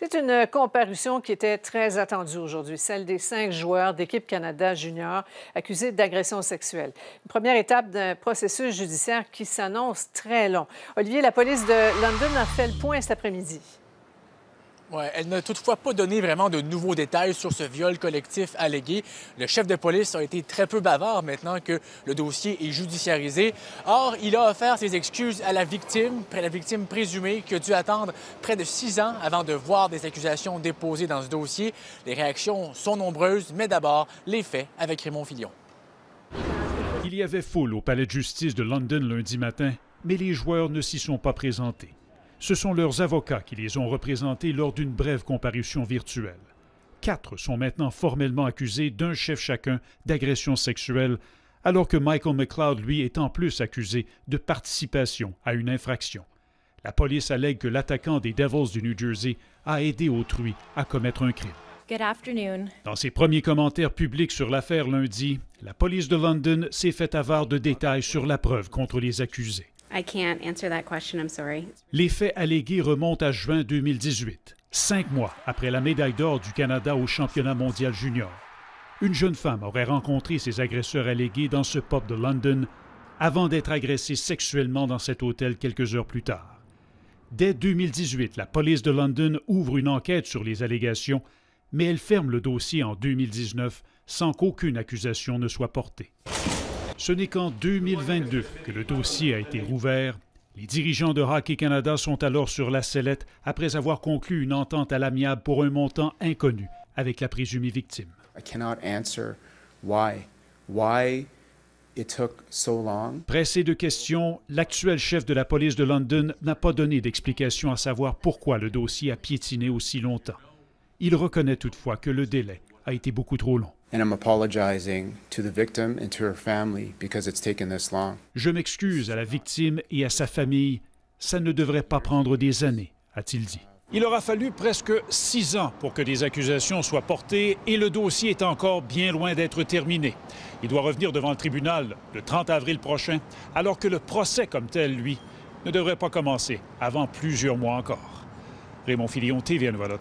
C'est une comparution qui était très attendue aujourd'hui, celle des cinq joueurs d'équipe Canada Junior accusés d'agression sexuelle. Une première étape d'un processus judiciaire qui s'annonce très long. Olivier, la police de London a fait le point cet après-midi elle n'a toutefois pas donné vraiment de nouveaux détails sur ce viol collectif allégué. Le chef de police a été très peu bavard maintenant que le dossier est judiciarisé. Or, il a offert ses excuses à la victime, la victime présumée, qui a dû attendre près de six ans avant de voir des accusations déposées dans ce dossier. Les réactions sont nombreuses, mais d'abord, les faits avec Raymond Fillon. Il y avait foule au palais de justice de London lundi matin, mais les joueurs ne s'y sont pas présentés ce sont leurs avocats qui les ont représentés lors d'une brève comparution virtuelle. Quatre sont maintenant formellement accusés d'un chef chacun d'agression sexuelle, alors que Michael McLeod, lui, est en plus accusé de participation à une infraction. La police allègue que l'attaquant des Devils du New Jersey a aidé autrui à commettre un crime. Dans ses premiers commentaires publics sur l'affaire lundi, la police de London s'est fait avare de détails sur la preuve contre les accusés. Les faits allégués remontent à juin 2018, cinq mois après la médaille d'or du Canada au championnat mondial junior. Une jeune femme aurait rencontré ses agresseurs allégués dans ce pub de London avant d'être agressée sexuellement dans cet hôtel quelques heures plus tard. Dès 2018, la police de London ouvre une enquête sur les allégations, mais elle ferme le dossier en 2019 sans qu'aucune accusation ne soit portée. Ce n'est qu'en 2022 que le dossier a été rouvert. Les dirigeants de Hockey Canada sont alors sur la sellette après avoir conclu une entente à l'amiable pour un montant inconnu avec la présumée victime. Pressé de questions, l'actuel chef de la police de London n'a pas donné d'explication à savoir pourquoi le dossier a piétiné aussi longtemps. Il reconnaît toutefois que le délai a été beaucoup trop long. Je m'excuse à la victime et à sa famille. Ça ne devrait pas prendre des années, a-t-il dit. Il aura fallu presque six ans pour que des accusations soient portées et le dossier est encore bien loin d'être terminé. Il doit revenir devant le tribunal le 30 avril prochain, alors que le procès comme tel, lui, ne devrait pas commencer avant plusieurs mois encore. Raymond Filion, TVA nouvelle